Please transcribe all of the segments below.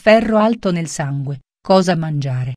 ferro alto nel sangue, cosa mangiare.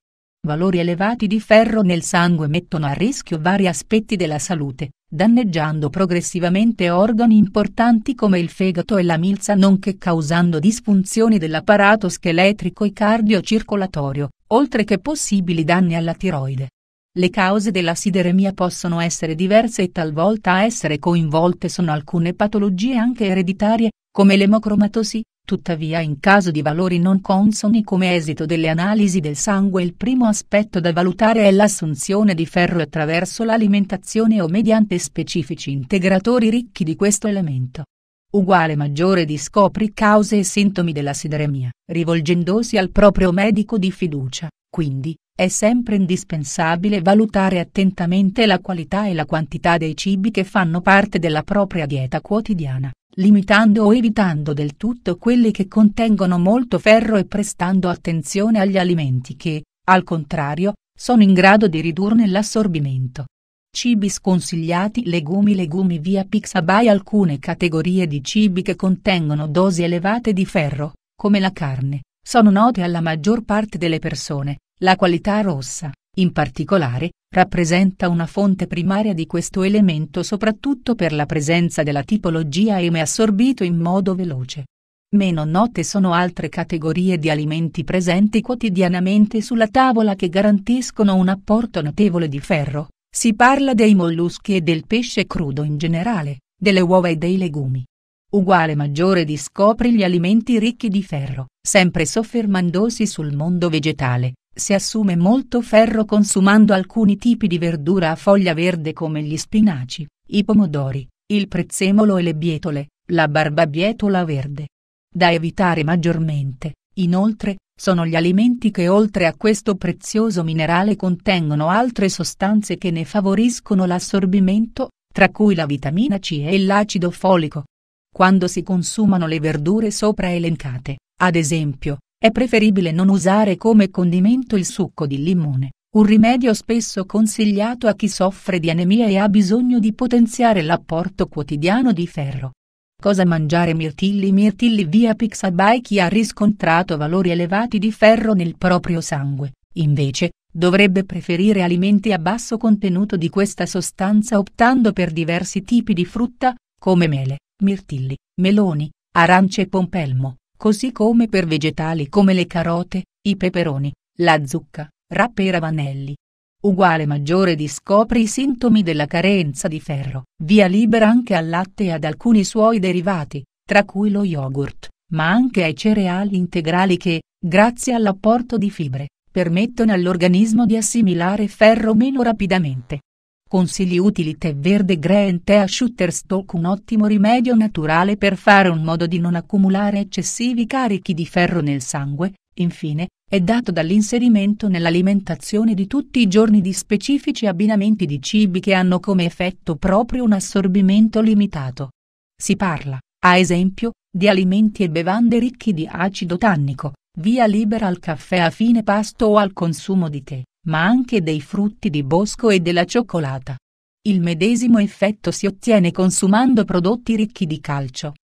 Valori elevati di ferro nel sangue mettono a rischio vari aspetti della salute, danneggiando progressivamente organi importanti come il fegato e la milza nonché causando disfunzioni dell'apparato scheletrico e cardiocircolatorio, oltre che possibili danni alla tiroide. Le cause della sideremia possono essere diverse e talvolta a essere coinvolte sono alcune patologie anche ereditarie, come l'emocromatosi, Tuttavia in caso di valori non consoni come esito delle analisi del sangue il primo aspetto da valutare è l'assunzione di ferro attraverso l'alimentazione o mediante specifici integratori ricchi di questo elemento. Uguale maggiore di scopri cause e sintomi della sideremia, rivolgendosi al proprio medico di fiducia, quindi, è sempre indispensabile valutare attentamente la qualità e la quantità dei cibi che fanno parte della propria dieta quotidiana limitando o evitando del tutto quelli che contengono molto ferro e prestando attenzione agli alimenti che, al contrario, sono in grado di ridurne l'assorbimento. Cibi sconsigliati Legumi Legumi via Pixabay Alcune categorie di cibi che contengono dosi elevate di ferro, come la carne, sono note alla maggior parte delle persone, la qualità rossa, in particolare, rappresenta una fonte primaria di questo elemento soprattutto per la presenza della tipologia M assorbito in modo veloce. Meno note sono altre categorie di alimenti presenti quotidianamente sulla tavola che garantiscono un apporto notevole di ferro. Si parla dei molluschi e del pesce crudo in generale, delle uova e dei legumi. Uguale maggiore discopre gli alimenti ricchi di ferro, sempre soffermandosi sul mondo vegetale, si assume molto ferro consumando alcuni tipi di verdura a foglia verde come gli spinaci, i pomodori, il prezzemolo e le bietole, la barbabietola verde. Da evitare maggiormente, inoltre, sono gli alimenti che oltre a questo prezioso minerale contengono altre sostanze che ne favoriscono l'assorbimento, tra cui la vitamina C e l'acido folico. Quando si consumano le verdure sopra elencate, ad esempio, è preferibile non usare come condimento il succo di limone, un rimedio spesso consigliato a chi soffre di anemia e ha bisogno di potenziare l'apporto quotidiano di ferro. Cosa mangiare mirtilli Mirtilli via Pixabay chi ha riscontrato valori elevati di ferro nel proprio sangue, invece, dovrebbe preferire alimenti a basso contenuto di questa sostanza optando per diversi tipi di frutta, come mele, mirtilli, meloni, arance e pompelmo così come per vegetali come le carote, i peperoni, la zucca, rape e ravanelli. Uguale maggiore discopre i sintomi della carenza di ferro, via libera anche al latte e ad alcuni suoi derivati, tra cui lo yogurt, ma anche ai cereali integrali che, grazie all'apporto di fibre, permettono all'organismo di assimilare ferro meno rapidamente. Consigli utili tè verde green tea shooter stock un ottimo rimedio naturale per fare un modo di non accumulare eccessivi carichi di ferro nel sangue, infine, è dato dall'inserimento nell'alimentazione di tutti i giorni di specifici abbinamenti di cibi che hanno come effetto proprio un assorbimento limitato. Si parla, a esempio, di alimenti e bevande ricchi di acido tannico, via libera al caffè a fine pasto o al consumo di tè ma anche dei frutti di bosco e della cioccolata. Il medesimo effetto si ottiene consumando prodotti ricchi di calcio,